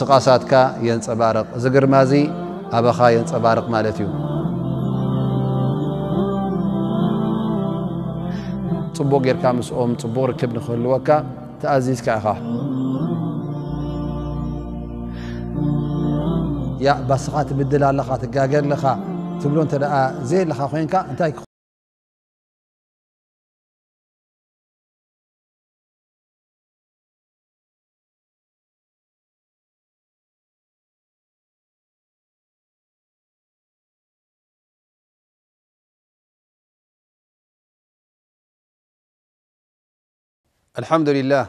ምንቅስቃሳትካ የንፀባርቕ እዚ ግርማ እዚ ኣበኻ የንፀባርቕ ማለት እዩ ፅቡቕ ጌርካ ምስኦም ፅቡቕ ርክብ ንክህልወካ ተኣዚዝካ ኢኻ ባስኻ ትብድል ኣለኻ ትጋገር ለኻ ትብሎ እንተ ዘየለኻ ኮይንካ እንታይ الحمد لله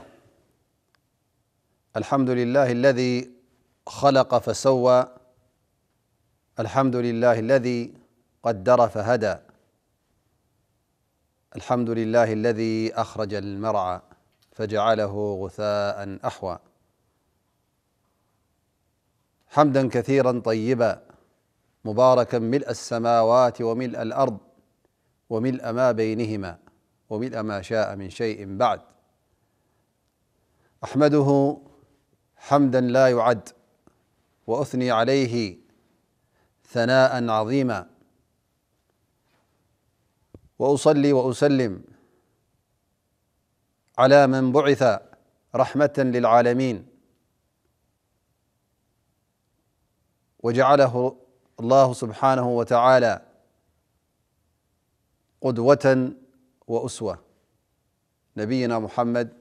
الحمد لله الذي خلق فسوى الحمد لله الذي قدر فهدى الحمد لله الذي اخرج المرعى فجعله غثاء احوى حمدا كثيرا طيبا مباركا ملء السماوات وملء الارض وملء ما بينهما وملء ما شاء من شيء بعد احمده حمدا لا يعد واثني عليه ثناء عظيما واصلي واسلم على من بعث رحمه للعالمين وجعله الله سبحانه وتعالى قدوه واسوه نبينا محمد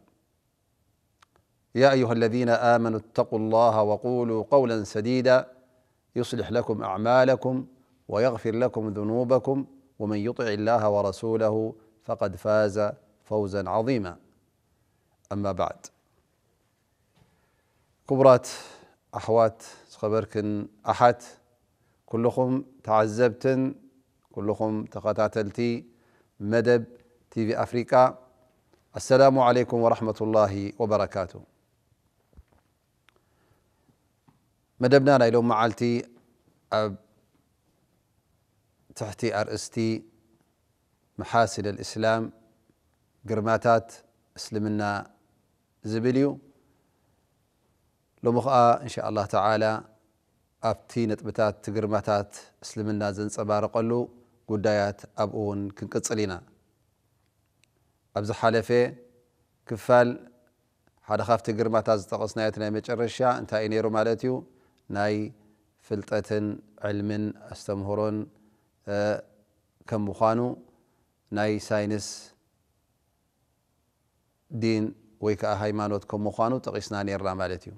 يا ايها الذين امنوا اتقوا الله وقولوا قولا سديدا يصلح لكم اعمالكم ويغفر لكم ذنوبكم ومن يطع الله ورسوله فقد فاز فوزا عظيما اما بعد كبرات احوات خبركن احات كلكم تعذبتن كلكم تقاتلتي مدب تي في افريقيا السلام عليكم ورحمه الله وبركاته مدبنا لا معالتي أب تحتي ار اس تي محاسن الاسلام قرماتات اسلمنا زبليو لو آه، ان شاء الله تعالى ابتي نطبتات قرماتات اسلمنا زنصبارقلو قدايات ابون كنقصلينا ابز حالفه كفال حدا خافت قرماتات تقصنايتنا مجرشا انت اينيرو مالتيو ናይ ፍልጠትን ዕልምን ኣስተምህሮን ከም ምኳኑ ናይ ሳይንስ ዲን ወይ ከዓ ሃይማኖት ከም ምኳኑ ጠቒስና ነርና ማለት እዩ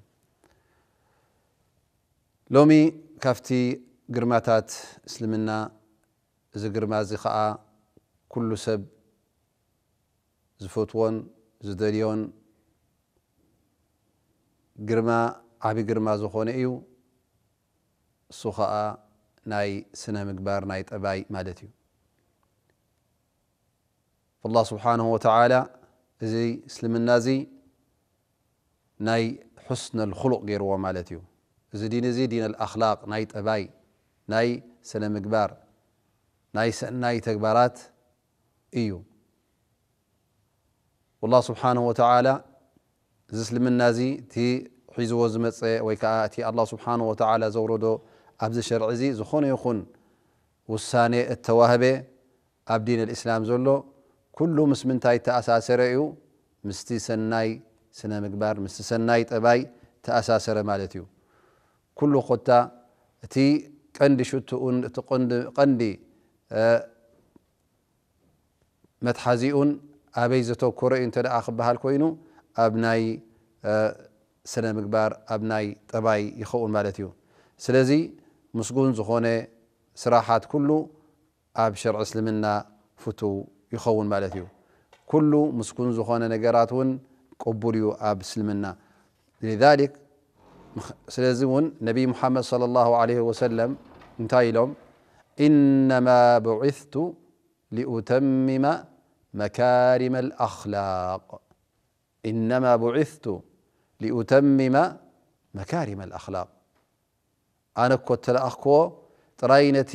ሎሚ ካፍቲ ግርማታት እስልምና እዚ ግርማ እዚ ከዓ ኩሉ ሰብ ዝፈትዎን ዝደልዮን ግርማ ዓብዪ ግርማ ዝኾነ እዩ እሱ ከዓ ናይ ስነ ምግባር ናይ ጠባይ ማለት እዩ ላ ስብሓንሁ ወተዓላ እዚ እስልምና እዚ ናይ حስነ الخሉቕ ገይርዎ ማለት እዩ እዚ ዲን እዚ ዲን ኣክላቅ ናይ ጠባይ ናይ ስነ ምግባር ናይ ሰናይ ተግባራት እዩ ላ ስብሓንه ወተላ እዚ እስልምና እዚ እቲ ሒዝዎ ዝመፀ ወይ ከዓ እቲ ኣላ ስብሓንه ወተላ ዘውረዶ ኣብዚ ሸርዒ እዚ ዝኾነ ይኹን ውሳነ እተዋህበ ኣብ ዲን እስላም ዘሎ ኩሉ ምስ ምንታይ ተኣሳሰረ እዩ ምስቲ ሰናይ ስነ ምግባር ምስ ሰናይ ጠባይ ተኣሳሰረ ማለት እዩ ኩሉ ኮታ እቲ ቀንዲ ሽትኡን እቲ ቀንዲ መትሓዚኡን ኣበይ ዘተኮረ እዩ እንተ ደኣ ክበሃል ኮይኑ ኣብ ናይ ስነ ምግባር ኣብ ናይ ጠባይ ይኸውን ማለት እዩ ስለዚ ምስጉን ዝኾነ ስራሓት ኩሉ ኣብ ሽርዒ እስልምና ፍቱው ይኸውን ማለት እዩ ኩሉ ምስጉን ዝኾነ ነገራት እውን ቅቡል እዩ ኣብ እስልምና لذلك ስለዚ እውን ነቢይ ሙሓመድ صለى الله عله ወሰለም እንታይ ኢሎም ኢነማ ብዒثቱ ሊኡተምመ መካርም الኣኽላቅ ኢነማ ብዒثቱ ሊኡተምመ መካርም الኣኽላቅ ኣነ ኮ ተለኣኽክዎ ጥራይ ነቲ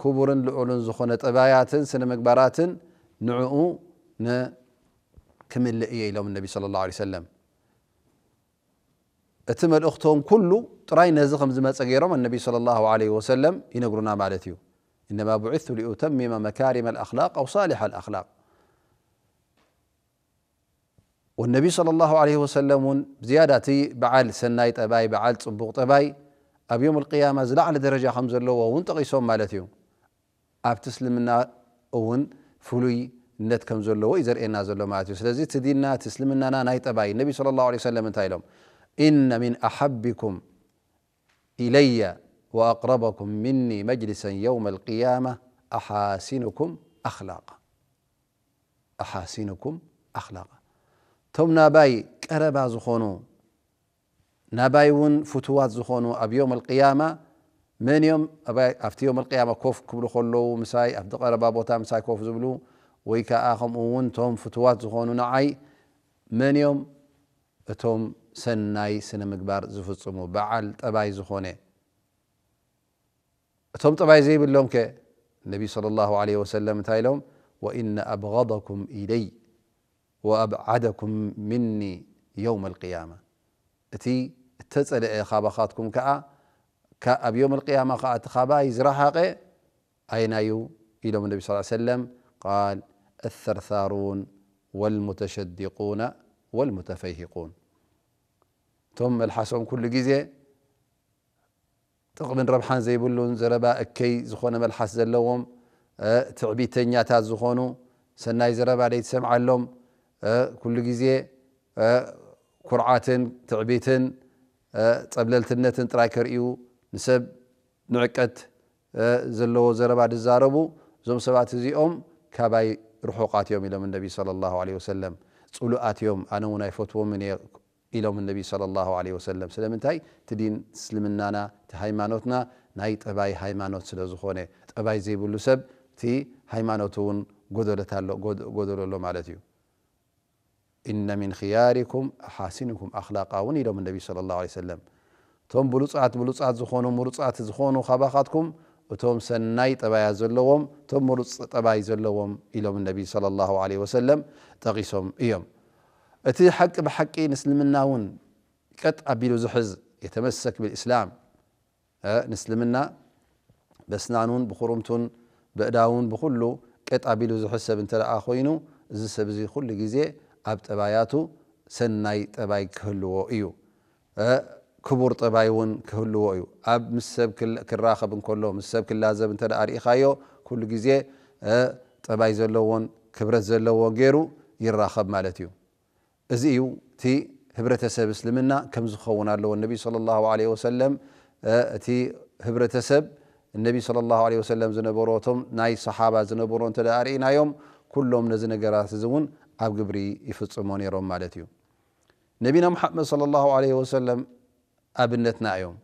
ክቡርን ልዑልን ዝኾነ ጥባያትን ስነ ምግባራትን ንዕኡ ክምልእ እየ ኢሎም ነቢ صለ ላه ሰለም እቲ መልእኽቶም ኩሉ ጥራይ ነዚ ከም ዝመፀ ገይሮም እነቢ صለ ላه ለ ወሰለም ይነግሩና ማለት እዩ እነማ ብዒثቱ ሊኡተሚመ መካሪም ኣልኣኽላቅ ኣው ሳሊሕ ኣልኣኽላቅ ወነቢ صለ ላه ለ ወሰለም እውን ብዝያዳ እቲ በዓል ሰናይ ጠባይ በዓል ፅቡቕ ጠባይ اب يوم القيامه زل على درجه خمسة لو وون تقيسوم مالتيو اب تسلمنا اون فلوي نت كم زلو ويزر اينا زلو مالتيو سلازي تدينا تسلمنا نا ناي تباي النبي صلى الله عليه وسلم تايلوم ان من احبكم الي واقربكم مني مجلسا يوم القيامه احاسنكم اخلاقا احاسنكم اخلاقا تمنا باي قربا زخونو ናባይ እውን ፍትዋት ዝኾኑ ኣብ ዮም القያማ መን ዮም ኣብቲ ዮም القያማ ኮፍ ክብሉ ከለዉ ምሳይ ኣብቲ ቀረባ ቦታ ምሳይ ኮፍ ዝብሉ ወይ ከዓ ከምኡ እውን እቶም ፍትዋት ዝኾኑ ንዓይ መን ዮም እቶም ሰናይ ስነ ምግባር ዝፍፅሙ በዓል ጠባይ ዝኾነ እቶም ጠባይ ዘይብሎም ከ ነቢ صለى الላه عለه ወሰለም እንታይ ኢሎም ወኢነ ኣብغضኩም ኢለይ ወኣብዓደኩም ምኒ የውም القያማ እቲ እተፀልአ ካባኻትኩም ከዓ ኣብ ዮም القያማ ከዓ እቲ ኻባይ ዝረሓቐ ኣይናዩ ኢሎም ነቢ ص ሰለም ቃል الثርثሩን والሙተሸዲቁና والሙተፈይሂቁን እቶም መልሓሶም ኩሉ ግዜ ጥቕምን ረብሓን ዘይብሉን ዘረባ እከይ ዝኾነ መልሓስ ዘለዎም ትዕቢተኛታት ዝኾኑ ሰናይ ዘረባ ደይትሰምዓሎም ኩሉ ግዜ ኩርዓትን ትዕቢትን ፀብለልትነትን ጥራይ ከርእዩ ንሰብ ንዕቀት ዘለዎ ዘረባ ድዛረቡ እዞም ሰባት እዚኦም ካባይ ርሑቓት እዮም ኢሎም ነቢ صለ ላه ለ ወሰለም ፅሉኣት እዮም ኣነ እውን ኣይፈትዎምን እየ ኢሎም ነቢ صለ ላه ለ ወሰለም ስለምንታይ እቲ ዲን እስልምናና እቲ ሃይማኖትና ናይ ጠባይ ሃይማኖት ስለ ዝኾነ ጠባይ ዘይብሉ ሰብ እቲ ሃይማኖት እውን ጎደሎ ኣሎ ማለት እዩ إن من خياركم ሓሲንኩም ኣክላቃ እውን ኢሎም ነቢ صለ ላه ለ ሰለም እቶም ብሉፃት ብሉፃት ዝኾኑ ምሉፃት ዝኾኑ ካባኻትኩም እቶም ሰናይ ጠባያ ዘለዎም እቶም ምሉፅ ጠባይ ዘለዎም ኢሎም ነቢ صለ ላه ለ ወሰለም ጠቂሶም እዮም እቲ ሓቂ ብሓቂ ንእስልምና እውን ቀጥ ኣቢሉ ዝሕዝ የተመሰክ ብልእስላም ንእስልምና በስናኑን ብኩርምቱን ብእዳውን ብኩሉ ቀጥ ኣቢሉ ዝሕዝ ሰብ እንተ ደኣ ኮይኑ እዚ ሰብ እዚ ኩሉ ግዜ ኣብ ጠባያቱ ሰናይ ጠባይ ክህልዎ እዩ ክቡር ጠባይ እውን ክህልዎ እዩ ኣብ ምስ ሰብ ክራኸብ እንከሎ ምስ ሰብ ክላዘብ እንተ ርእኻዮ ኩሉ ግዜ ጠባይ ዘለዎን ክብረት ዘለዎ ገይሩ ይራኸብ ማለት እዩ እዚ እዩ እቲ ህብረተሰብ እስልምና ከም ዝኸውን ኣለዎ ነቢ صለ ላه ለ ወሰለም እቲ ህብረተሰብ እነቢ صለ ላه ለ ወሰለም ዝነበሮቶም ናይ ሰሓባ ዝነበሮ እንተ ርእናዮም ኩሎም ነዚ ነገራት እዚ እውን ኣብ ግብሪ ይፍፅሞ ነይሮም ማለት እዩ ነቢና ሙሓመድ صለ ላه ለ ወሰለም ኣብነትና እዮም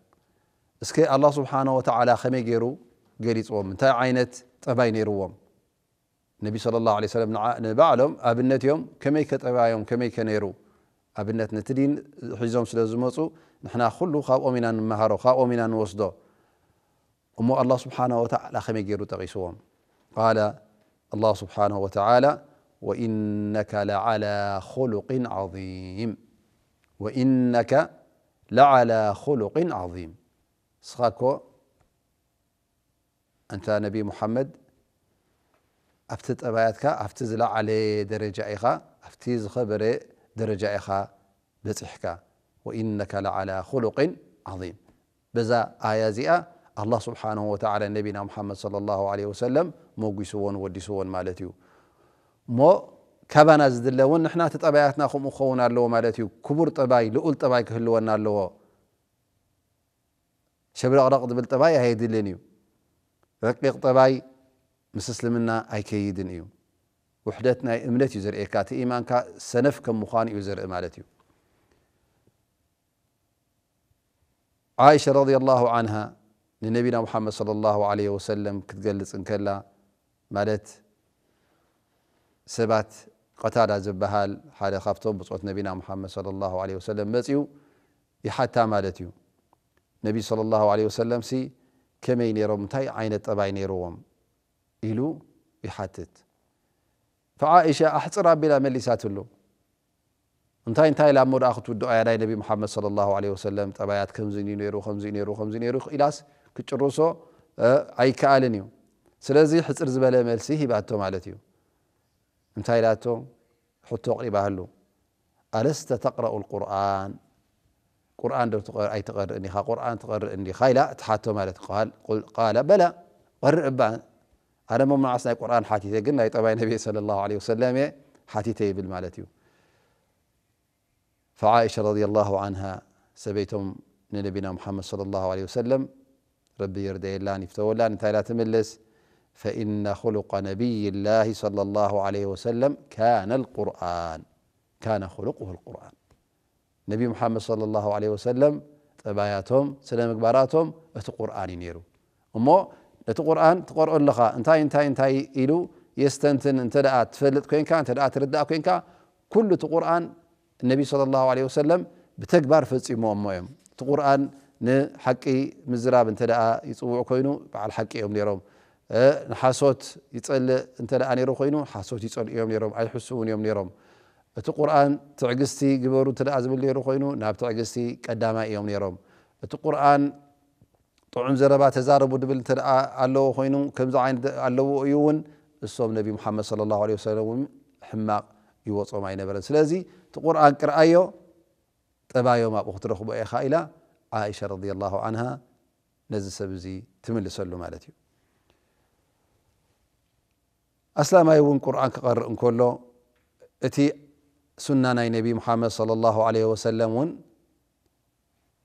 እስኪ ኣላ ስብሓን ወተዓላ ከመይ ገይሩ ገሊፅዎም እንታይ ዓይነት ጠባይ ነይርዎም ነቢ صለ ላه ለ ሰለም ንባዕሎም ኣብነት እዮም ከመይ ከጠባዮም ከመይ ከ ነይሩ ኣብነት ነቲ ዲን ሒዞም ስለ ዝመፁ ንሕና ኩሉ ካብኦም ኢና ንመሃሮ ካብኦም ኢና ንወስዶ እሞ ኣላ ስብሓን ወተዓላ ከመይ ገይሩ ጠቂስዎም ቃል ኣላ ስብሓን ወተዓላ وانك لعلى خلق عظيم وانك لعلى خلق عظيم سخاكو انت نبي محمد افتت اباياتك افتز لعلي درجه ايخا افتز خبري درجه ايخا بصحك وانك لعلى خلق عظيم بذا آية زي الله سبحانه وتعالى نبينا محمد صلى الله عليه وسلم موجسون ودسون مالتيو እሞ ካባና ዝድለ እውን ንሕና እቲ ጠባያትና ከምኡ ክኸውን ኣለዎ ማለት እዩ ክቡር ጠባይ ልኡል ጠባይ ክህልወና ኣለዎ ሸብረቕረቕ ዝብል ጠባይ ኣየድልን እዩ ረቂቕ ጠባይ ምስ እስልምና ኣይከይድን እዩ ውሕደት ናይ እምነት እዩ ዘርእካ እቲ ኢማንካ ሰነፍ ከም ምዃኑ እዩ ዘርኢ ማለት እዩ ዓእሻ ረض ላሁ ዓንሃ ንነቢና ሙሓመድ صለ ላሁ ለ ወሰለም ክትገልፅ እንከላ ማለት سبات قتادة زبهال حالة خفتهم بصوت نبينا محمد صلى الله عليه وسلم مسيو يحتى مالتيو نبي صلى الله عليه وسلم سي كمين يروم تاي عين روم إلو يحتت فعائشة أحصر بلا مليسات له انتاي انتاي لامور أخذ الدعاء على نبي محمد صلى الله عليه وسلم تبايات كم زين يرو خم زين يرو إلاس كتشروسو أي كالنيو سلازي حصر زبالة ملسي هي بعد تو مالتيو እንታይ ኢላቶ ሕቶ ኣቕሪባሃሉ ኣለስተ ተቕረኡ ቁርን ቁርን ኣይትቐርእ ኒኻ ቁርን ትቐርእ ኒኻ ኢላ እቲሓቶ ማለት ቃለ በላ ቀርእ ባ ኣነ መምናዓስ ናይ ቁርን ሓቲተ ግን ናይ ጠባይ ነቢ صለ ላه ለ ወሰለም እየ ሓቲተ ይብል ማለት እዩ ፈዓእሻ ረض ላه ዓንሃ ሰበይቶም ንነቢና ሙሓመድ صለ ላه ለ ወሰለም ረቢ የርደየላን ይፍተወላን እንታይ ኢላ ትምልስ فإن خلق نبي الله صلى الله عليه وسلم كان القرآن كان خلقه القرآن نبي محمد صلى الله عليه وسلم تباياتهم سلام إكباراتهم أتو قرآن ينيرو أما أتو قرآن تقرأ لك انتاي انتاي انتاي إلو يستنتن انت تفلت كوينكا انت لا ترد كوينكا كل تقرآن النبي صلى الله عليه وسلم بتكبر في فتسي مؤمم تقرآن نحكي مزراب انت لا يصوع كوينو بعد حكي يوم ليروم ንሓሶት ይፀልእ እንተ ነይሩ ኮይኑ ሓሶት ይፀልኡ እዮም ነሮም ኣይሕስውን እዮም ነይሮም እቲ ቁርን ትዕግስቲ ግበሩ እተ ዝብል ነይሩ ኮይኑ ናብ ትዕግስቲ ቀዳማይ እዮም ነይሮም እቲ ቁርን ጥዑም ዘረባ ተዛረቡ ድብል እተ ኣለዎ ኮይኑ ከምዚ ይነት ኣለዎ እዩ እውን እሶም ነቢ ሙሓመድ صለ ላه ለ ሰለም እውን ሕማቕ ይወፆም ኣይነበረን ስለዚ እቲ ቁርን ቅርኣዮ ጠባዮም ኣብኡ ክትረኽቦ ኢኻ ኢላ ዓእሻ ረض ላه ዓንሃ ነዚ ሰብ እዚ ትምልሰሉ ማለት እዩ ኣስላማይ እውን ቁርን ክቐርእ እንከሎ እቲ ሱና ናይ ነቢ ሙሓመድ صለى ላه ለ ወሰለም እውን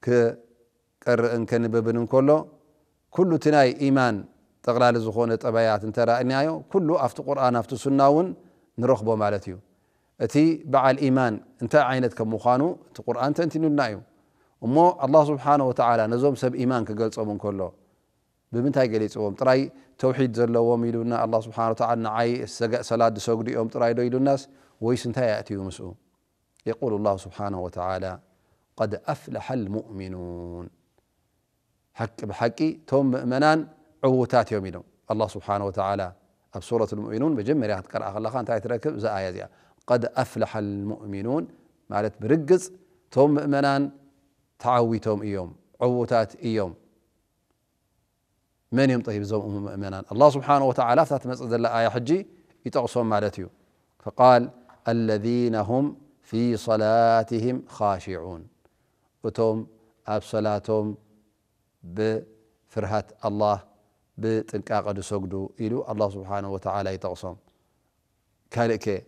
ክቀርእን ከንብብን እንከሎ ኩሉ እቲ ናይ ኢማን ጠቕላሊ ዝኾነ ጠባያት እንተረእናዮ ኩሉ ኣብቲ ቁርን ኣብቲ ሱና እውን ንረኽቦ ማለት እዩ እቲ በዓል ኢማን እንታይ ዓይነት ከም ምዃኑ እቲ ቁርን ተንቲኑልና እዩ እሞ ኣላه ስብሓه ወላ ነዞም ሰብ ኢማን ክገልፆም እንከሎ ብምንታይ ገሊፅዎም ጥራይ ተውሒድ ዘለዎም ኢሉና ኣ ስብሓ ንዓይ ሰላት ዝሰግዱ ኦም ጥራይ ዶ ኢሉናስ ወይስ እንታይ ኣእትዩ ምስኡ የቁል ላه ስብሓንه ወተላ ቀድ ኣፍለሓ ልሙእሚኑን ሓቂ ብሓቂ ቶም ምእመናን ዕዉታት እዮም ኢሎም ኣه ስብሓን ወተላ ኣብ ሱረት ሙእሚኑን መጀመርያ ክትቀልኣ ከለካ እንታይ ትረክብ እዛ ኣያ እዚኣ ቀድ ኣፍለሓ ልሙእሚኑን ማለት ብርግፅ ቶም ምእመናን ተዓዊቶም እዮም ዕዉታት እዮም من يوم طيب زوم مؤمنان الله سبحانه وتعالى فتات مسجد الله آية حجي يتقصون معلتي فقال الذين هم في صلاتهم خاشعون وتوم أب صلاتهم بفرهات الله بتنكا قد سجدوا إلو الله سبحانه وتعالى يتقصون كالك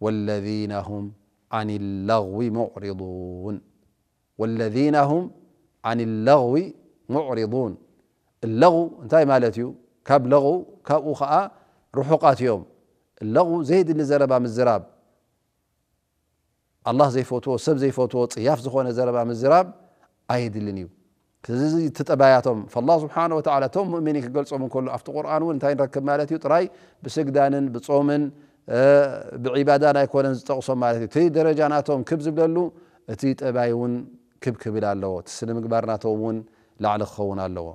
والذين هم عن اللغو معرضون والذين هم عن اللغو معرضون اللغو انتاي مالتيو كاب لغو كاب اوخاء رحقات يوم اللغو زيد اللي زربا من الزراب الله زي فوتو سب زي فوتو صياف زخونا زربا من الزراب ايد اللي نيو تتباياتهم فالله سبحانه وتعالى توم مؤمنين كقول صوم كل افت قران وانتاي نركب مالتيو تراي بسجدان بصوم بعبادة لا يكون تقصوا مالتي تي درجاناتهم كبز بللو تي تباي كب كب لالو تسلم قبارناتهم لعل خونا لالو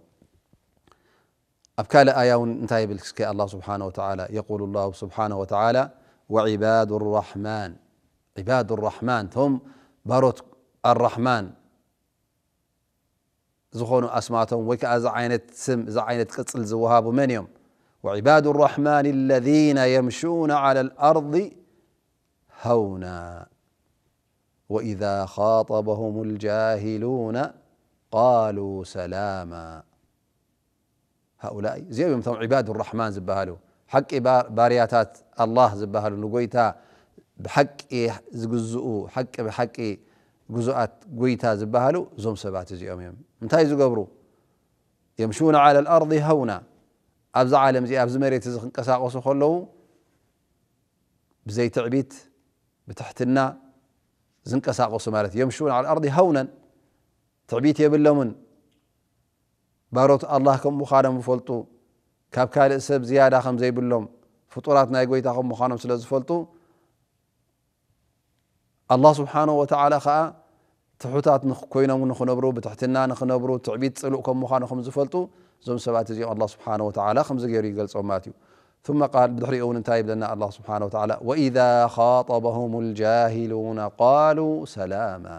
أب كالا آية ونتايب الله سبحانه وتعالى يقول الله سبحانه وتعالى وعباد الرحمن عباد الرحمن ثم باروت الرحمن زخون أسماتهم وك عينت سم زعينة عينت قتل زوهاب من يوم وعباد الرحمن الذين يمشون على الأرض هونا وإذا خاطبهم الجاهلون قالوا سلاما هؤلاء زيهم مثل عباد الرحمن زبهالو حق بارياتات الله زبهالو نقويتا بحق زقزؤو حق بحق جزوات قويتا زبهالو زوم سبات زيهم يوم متى زقبرو يمشون على الأرض هونا أبز عالم زي أبز مريت قساقوس خلو بزي تعبيت بتحتنا زنقساقوس مالت يمشون على الأرض هونا تعبيت يا ባሮት ኣላህ ከም ምዃኖም ይፈልጡ ካብ ካልእ ሰብ ዝያዳ ከም ዘይብሎም ፍጡራት ናይ ጎይታ ከም ምዃኖም ስለ ዝፈልጡ ኣላ ስብሓን ወተዓላ ከዓ ትሑታት ኮይኖም ንክነብሩ ብትሕትና ንክነብሩ ትዕቢት ፅሉእ ከም ምዃኑ ከም ዝፈልጡ እዞም ሰባት እዚኦም ኣላ ስብሓን ወተዓላ ከምዚ ገይሩ ይገልፆም ማለት እዩ ثم قال بدحري ون انتهي بلنا الله سبحانه وتعالى وإذا خاطبهم الجاهلون قالوا سلاما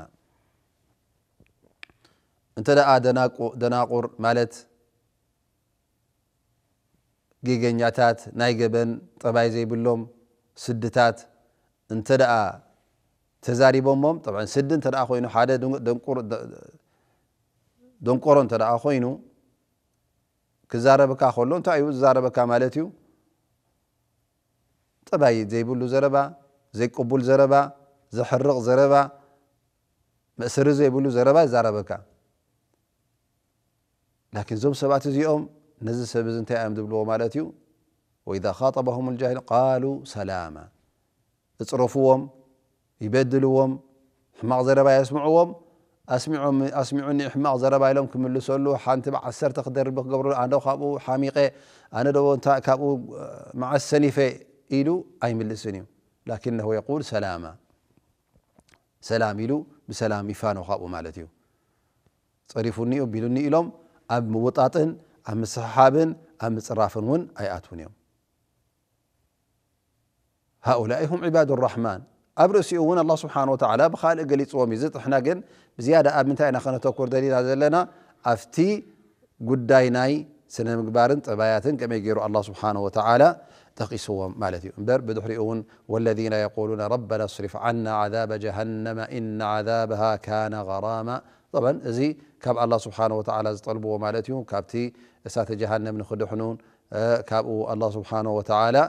እንተ ደኣ ደናቑር ማለት ጌገኛታት ናይ ገበን ጠባይ ዘይብሎም ስድታት እንተ ደኣ ተዛሪቦሞም ስዲ እተ ኮይኑ ሓደ ደንቆሮ እተ ኮይኑ ክዛረበካ ከሎ እንታይ እዩ ዝዛረበካ ማለት እዩ ጠባይ ዘይብሉ ዘረባ ዘይቅቡል ዘረባ ዘሕርቕ ዘረባ መእስሪ ዘይብሉ ዘረባ ይዛረበካ لكن زوم سبات زيوم نزل سبزن تيام دبلو مالتيو وإذا خاطبهم الجاهل قالوا سلاما اصرفوهم يبدلوهم حماق زربا يسمعوهم أسمعهم أسمعوني حماق زربا لهم كم اللي سولو حانت مع السر تقدر بقبر أنا خابو حميقة أنا لو أنت كابو آه، مع السنيفة إلو أي من السنيم لكنه يقول سلاما سلام إلو بسلام يفانو خابو مالتيو صرفوني وبيلوني إلهم ኣብ ምውጣጥን ኣብ ምስሓብን ኣብ ምፅራፍን እውን ኣይኣትውን እዮም ሃؤላء ሁም ዕባድ ራሕማን ኣብ ርእሲኡ እውን ኣ ስብሓ ወላ ብካልእ ገሊፅዎም እዩ ዝጥሕና ግን ብዝያዳ ኣብ ምንታይ ኢና ከነተኩር ደሊና ዘለና ኣብቲ ጉዳይ ናይ ስነ ምግባርን ጥባያትን ከመይ ገይሩ ኣ ስብሓ ወተላ ጠቂስዎም ማለት እዩ እምበር ብድሕሪኡ እውን ወለذና የقሉና ረበና ኣስሪፍ ዓና عذብ ጀሃነመ እና عذብሃ ካነ غራማ طبعا زي كاب الله سبحانه وتعالى زطلبوا مالتهم كابتي اسات جهنم حنون كابو الله سبحانه وتعالى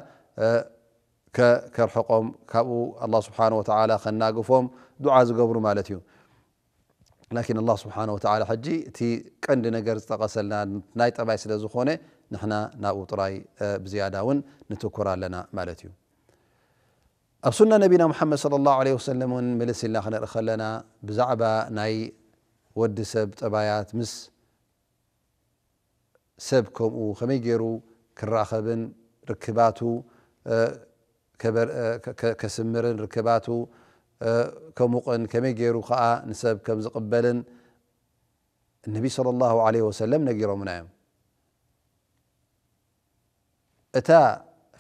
كرحقهم كابو الله سبحانه وتعالى خناقفهم دعاء زقبروا مالتهم لكن الله سبحانه وتعالى حجي تي كند نقر تقسلنا نايت أباي سلزخوني نحنا ناو طراي بزيادة ون نتوكرا لنا مالتيو أرسلنا نبينا محمد صلى الله عليه وسلم ملسلنا خلنا بزعبا ناي ወዲ ሰብ ጠባያት ምስ ሰብ ከምኡ ከመይ ገይሩ ክራኸብን ርክባቱ ከስምርን ርክባቱ ከምኡቕን ከመይ ገይሩ ከዓ ንሰብ ከም ዝቕበልን እነቢ صለ ላه ለ ወሰለም ነጊሮምና እዮም እታ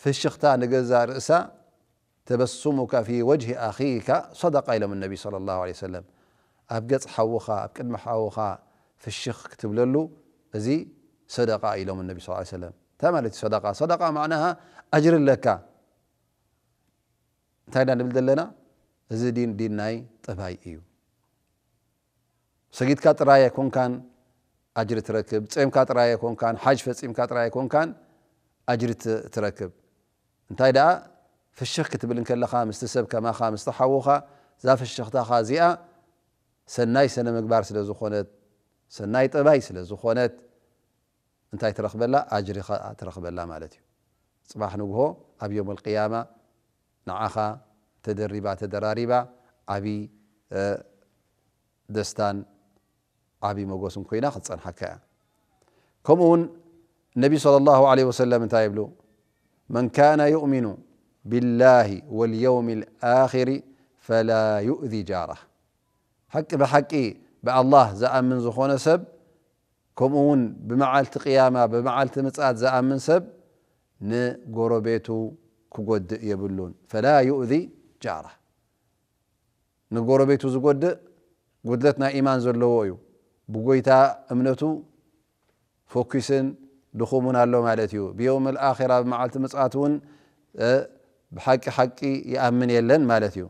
ፍሽኽታ ንገዛ ርእሳ ተበስሙካ ፊ ወጅሂ ኣኺካ ሰደቃ ኢሎም እነቢ صለ ላه ለ ሰለም ኣብ ገፅ ሓዉኻ ኣብ ቅድሚ ሓዉኻ ፍሽኽ ክትብለሉ እዚ ሰደቃ ኢሎም ነቢ ስ ሰለም ታ ማለት እዩ ሰደቃ ሰደቃ ማዕናሃ ኣጅር ኣለካ እንታይ ኢና ንብል ዘለና እዚ ዲን ዲን ናይ ጥባይ እዩ ሰጊድካ ጥራይ ኣይኮንካን ኣጅሪ ትረክብ ፅምካ ጥራይ ኣይኮንካን ሓጅ ፈፂምካ ጥራይ ኣይኮንካን ኣጅሪ ትረክብ እንታይ ደኣ ፍሽኽ ክትብል ከለኻ ምስ ሰብ ከማኻ ምስ ሓዉኻ እዛ ፍሽኽታኻ እዚኣ ሰናይ ስነ ምግባር ስለ ዝኾነት ሰናይ ጥባይ ስለ ዝኾነት እንታይ ትረክበላ ኣጅሪኻ ትረክበላ ማለት እዩ ፅባሕ ንግሆ ኣብ ዮም القያማ ንዓኻ ተደሪባ ተደራሪባ ዓብይ ደስታን ዓብይ መጎስን ኮይና ክትፀንሐካ እያ ከምኡ ውን ነቢ صለى اله عله ወሰለም እንታይ ይብሉ መን ካነ يؤምኑ ብالላه واليውም الኣخር ፈላ يؤذ ጃራህ حقي بحقي بالله زامن زخون سب كمون بمعالت قيامة بمعالة مصاد زامن سب نقرو بيتو كقد يبلون فلا يؤذي جاره نقرو بيتو زقد قدلتنا إيمان زلوويو بقويتا أمنتو فوكسن دخومنا اللو مالتيو بيوم الآخرة بمعالة مسأتون بحقي حقي يأمن يلن مالتيو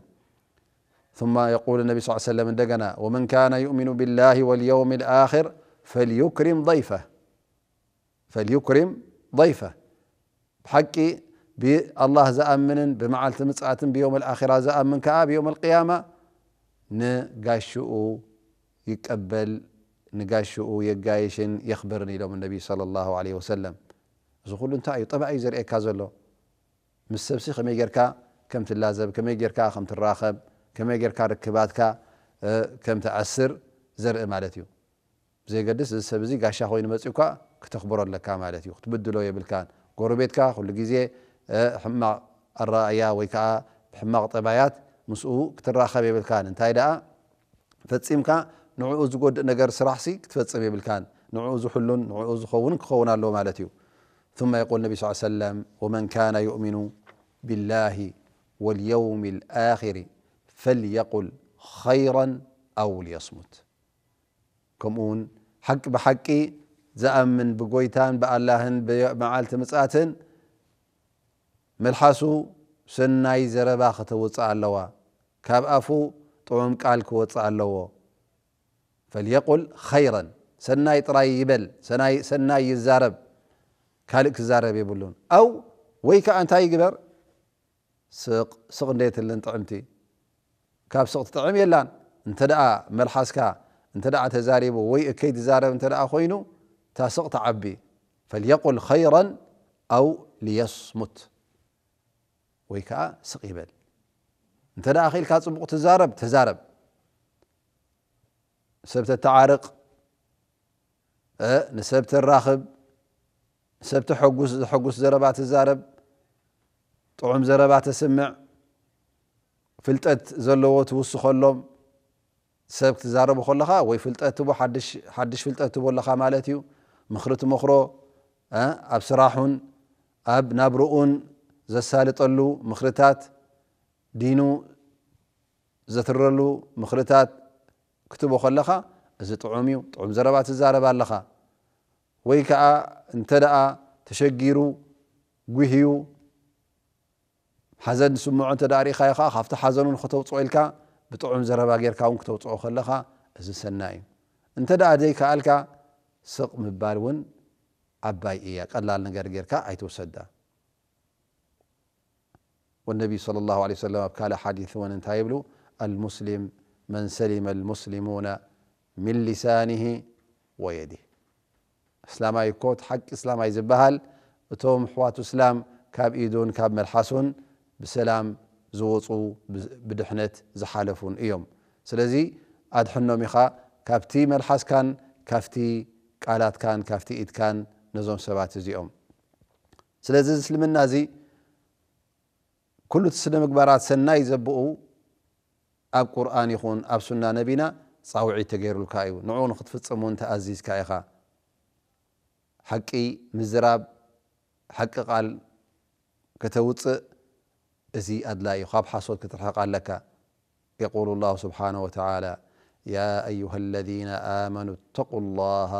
ثم يقول النبي صلى الله عليه وسلم دقنا ومن كان يؤمن بالله واليوم الآخر فليكرم ضيفه فليكرم ضيفه بحقي بالله زأمن بمعال تمسعات بيوم الآخرة زأمن كآ بيوم القيامة نقاشؤ يقبل نقاشؤ يقايش يخبرني لهم النبي صلى الله عليه وسلم زخول انت اي زر اي كازلو مستبسي خميجر كا كم تلازب كم كا خم تراخب ከመይ ጌርካ ርክባትካ ከም ተኣስር ዘርኢ ማለት እዩ ብዘይገድስ እዚ ሰብ ዚ ጋሻ ኮይኑ መፅኡካ ክተኽብሮ ኣለካ ማለት እዩ ክትብድሎ የብልካን ጎረቤትካ ኩሉ ግዜ ሕማቕ ኣረኣያ ወይ ከዓ ሕማቕ ጠባያት ምስኡ ክትራኸብ የብልካን እንታይ ደኣ ፈፂምካ ንዕኡ ዝጎድእ ነገር ስራሕሲ ክትፈፅም የብልካን ንዕኡ ዝሕሉን ንዕኡ ዝኸውን ክኸውን ኣለዎ ማለት እዩ ثم يقول النبي صلى له وسلم ومن كان يؤمن بالله واليوم الآخر فليقل خيرا او ليصمت كمون حق بحقي زأمن بقويتان بألهن بمعالت مساتن ملحسو سناي زربا ختوص علوا كاب افو طعم كالك كوص علوا فليقل خيرا سناي طراي يبل سناي سناي يزارب كالك زارب يبلون او ويك انتاي قبر سق سق نديت اللي انت عمتي كاب سقط طعم يلان انت دا ملحسكا انت دا تزاريبو وي اكي تزارب انت دا خوينو تا سقط عبي فليقل خيرا او ليصمت وي كا سقيبل انت دا اخيل كاتصبق تزارب تزارب سبت التعارق نسبت الراخب نسبت حقوس حقوس زربات الزارب طعم زربات السمع ፍልጠት ዘለዎ ትውስኸሎም ሰብ ክትዛረቡ ከለኻ ወይ ፍልጠት ሓድሽ ፍልጠት ትቦ ኣለኻ ማለት እዩ ምኽሪ ትመኽሮ ኣብ ስራሑን ኣብ ናብርኡን ዘሳልጠሉ ምኽርታት ዲኑ ዘትረሉ ምኽርታት ክትቦ ከለኻ እዚ ጥዑም እዩ ጥዑም ዘረባ ትዛረባ ኣለኻ ወይ ከዓ እንተ ደኣ ተሸጊሩ ጉህዩ حزن سمع انت داري خا خا خافت حزن خطو طويلكا بطعم زربا غير كا اون كتو طعو خلخا از سناي انت دا دي كالكا سق مبالون اباي ايا قلال نغير غير كا اي توسدا والنبي صلى الله عليه وسلم قال حديث وان انت يبلو المسلم من سلم المسلمون من لسانه ويده اسلام اي كوت حق اسلام اي زبهال اتوم حوات اسلام كاب ايدون كاب ملحسون ብሰላም ዝወፁ ብድሕነት ዝሓለፉን እዮም ስለዚ ኣድሕኖም ኢኻ ካብቲ መልሓስካን ካፍቲ ቃላትካን ካፍቲ ኢትካን ነዞም ሰባት እዚኦም ስለዚ እስልምና እዚ ኩሉ እቲ ስነ ምግባራት ሰናይ ዘብኡ ኣብ ቁርን ይኹን ኣብ ሱና ነቢና ፃውዒት ተገይሩልካ እዩ ንዑ ንክትፍፅሙ ተኣዚዝካ ኢኻ ሓቂ ምዝራብ ሓቂ ቃል ከተውፅእ እዚ ኣድላይ እዩ ካብ ሓሶት ክትርሕቕ ኣለካ የقል ላه ስብሓه ወተላ ያ ኣዩሃ ለذነ ኣመኑ እተق ላሃ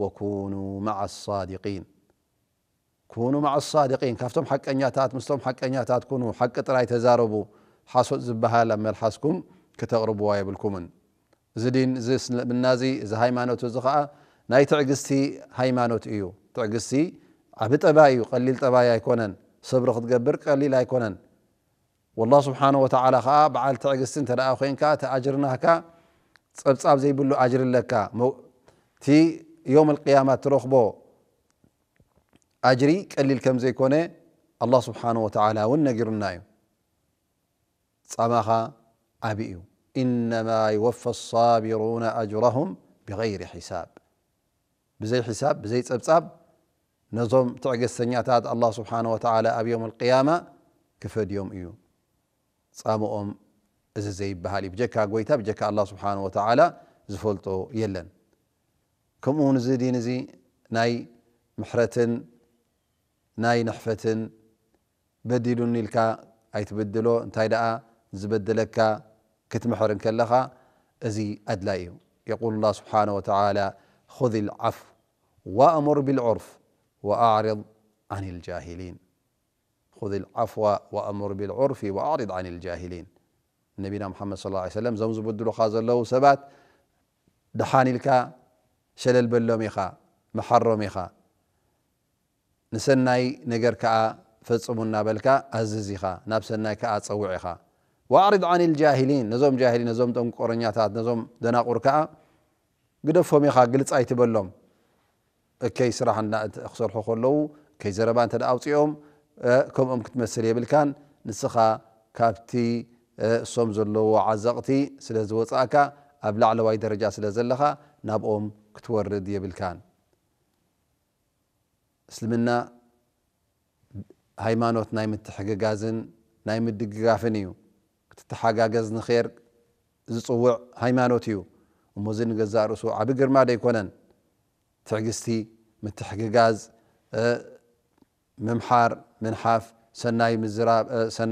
ወኩኑ ማዓ صዲقን ኩኑ ማዓ صዲقን ካብቶም ሓቀኛታት ምስቶም ሓቀኛታት ኩኑ ሓቂ ጥራይ ተዛረቡ ሓሶት ዝበሃል ኣብ መልሓስኩም ክተቕርብዋ የብልኩምን እዚ ድን እዚ እስልምና ዚ እዚ ሃይማኖት እዚ ከዓ ናይ ትዕግስቲ ሃይማኖት እዩ ትዕግስቲ ዓብ ጠባይ እዩ ቀሊል ጠባይ ኣይኮነን ሰብሪ ክትገብር ቀሊል ኣይኮነን والله سبحانه وتعالى خا بعال تعجز انت لأ خين كا تأجرنا كا تصاب زي بلو أجر لك تي يوم القيامة تروح بو أجري قليل الكم زي كونه الله سبحانه وتعالى والنجر النايم صمخا أبيو إنما يوفى الصابرون أجرهم بغير حساب بزي حساب بزي تصاب نظم تعجز سنياتات الله سبحانه وتعالى أبي يوم القيامة كفد يوم إيوم ፃምኦም እዚ ዘይበሃል እዩ ብጀካ ጎይታ ብጀካ ኣላ ስብሓን ወተዓላ ዝፈልጦ የለን ከምኡ ውን እዚ ድን እዚ ናይ ምሕረትን ናይ ንሕፈትን በዲሉኒ ኢልካ ኣይትበድሎ እንታይ ደኣ ዝበደለካ ክትምሕርን ከለኻ እዚ ኣድላይ እዩ የቁል ላ ስብሓን ወተላ خذ الዓፍ وأምር ብልዑርፍ وኣዕርض عን الጃሂሊን خذ العفو وامر بالعرف واعرض عن الجاهلين نبينا محمد صلى الله عليه وسلم زمز بدلو خازل له سبات دحان الكا شلل بلو ميخا محرم ميخا نسناي نجر كا فتصمو النابل كا أززي خا نابسناي كا تصوعي خا واعرض عن الجاهلين نزوم جاهلين نزوم تم قرنياتات نزوم دناقور كا قدفو ميخا قلت ايت بلوم كي سرح خسر حقول لو كي زربان تدعو تيوم ከምኦም ክትመስል የብልካን ንስኻ ካብቲ እሶም ዘለዎ ዓዘቕቲ ስለ ዝወፃእካ ኣብ ላዕለዋይ ደረጃ ስለ ዘለኻ ናብኦም ክትወርድ የብልካን እስልምና ሃይማኖት ናይ ምትሕግጋዝን ናይ ምድግጋፍን እዩ ክትተሓጋገዝ ንክር ዝፅውዕ ሃይማኖት እዩ እሞዚ ንገዛእ ርእሱ ዓብ ግርማ ደይኮነን ትዕግስቲ ምትሕግጋዝ ممحار منحاف سناي مزراب سن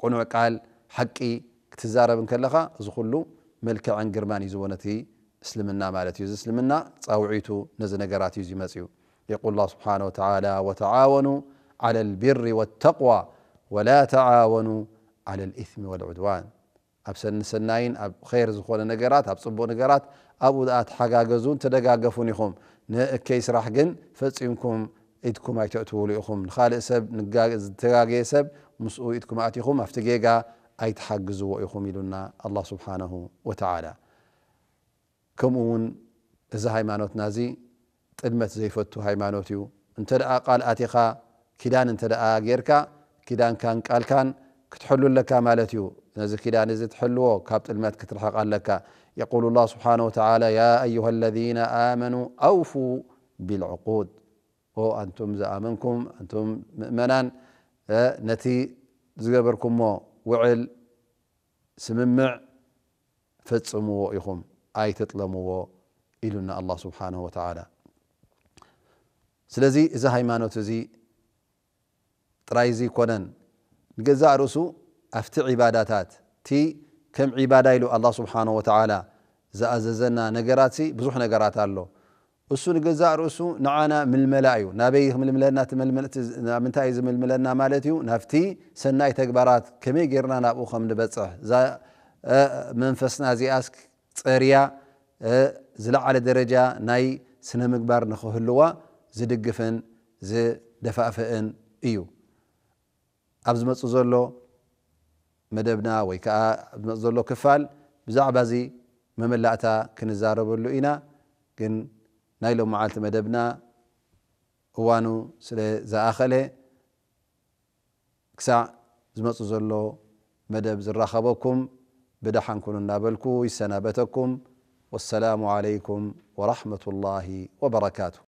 قنوع قال حقي كتزارب كلها زو ملك عن جرمان يزونتي اسلمنا مالتي اسلمنا صاوعيتو نز نغرات يزي مسيو يقول الله سبحانه وتعالى وتعاونوا على البر والتقوى ولا تعاونوا على الاثم والعدوان أبسن سن سناين اب خير زخونه نغرات اب صبو نغرات ابو ذات حغاغزون تدغاغفون يخوم كيس راح جن فصيمكم ኢድኩም ኣይተእትውሉ ኢኹም ንካልእ ሰብ ተጋገየ ሰብ ምስኡ ኢድኩም ኣትኹም ኣብቲ ጌጋ ኣይትሓግዝዎ ኢኹም ኢሉና ኣላه ስብሓነሁ ወተዓላ ከምኡ ውን እዚ ሃይማኖትና እዚ ጥድመት ዘይፈቱ ሃይማኖት እዩ እንተ ደኣ ቃል ኣቲኻ ኪዳን እንተ ደኣ ጌርካ ኪዳንካን ቃልካን ክትሐሉ ኣለካ ማለት እዩ ነዚ ኪዳን እዚ ትሕልዎ ካብ ጥልመት ክትርሕቕ ኣለካ የقል ላه ስብሓه ወ ያ አዩሃ ለذና ኣመኑ ኣውፉ ብልዕቁድ ኣንቱም ዝኣመንኩም ኣንቱም ምእመናን ነቲ ዝገበርኩምሞ ውዕል ስምምዕ ፈፅምዎ ኢኹም ኣይተጥለምዎ ኢሉና ኣላ ስብሓን ወተላ ስለዚ እዚ ሃይማኖት እዚ ጥራይ ዚ ይኮነን ንገዛእ ርእሱ ኣብቲ ዒባዳታት እቲ ከም ዒባዳ ኢሉ ኣላ ስብሓን ወተላ ዝኣዘዘና ነገራት ብዙሕ ነገራት ኣሎ እሱ ንገዛእ ርእሱ ንዓና ምልመላ እዩ ናበይ ክምልምለና ምንታይ እዩ ዝምልምለና ማለት እዩ ናፍቲ ሰናይ ተግባራት ከመይ ጌርና ናብኡ ከም ንበፅሕ እዛ መንፈስና እዚኣስ ፀርያ ዝለዓለ ደረጃ ናይ ስነ ምግባር ንክህልዋ ዝድግፍን ዝደፋእፍእን እዩ ኣብ ዝመፁ ዘሎ መደብና ወይ ከዓ ዝመፁ ዘሎ ክፋል ብዛዕባ እዚ መመላእታ ክንዛረበሉ ኢና ግን ናይሎም መዓልቲ መደብና እዋኑ ስለ ዝኣኸለ ክሳዕ ዝመፁ ዘሎ መደብ ዝራኸበኩም ብደሓን ኩኑ እናበልኩ ይሰናበተኩም والسلام عليكم ورحمة الله وبركاته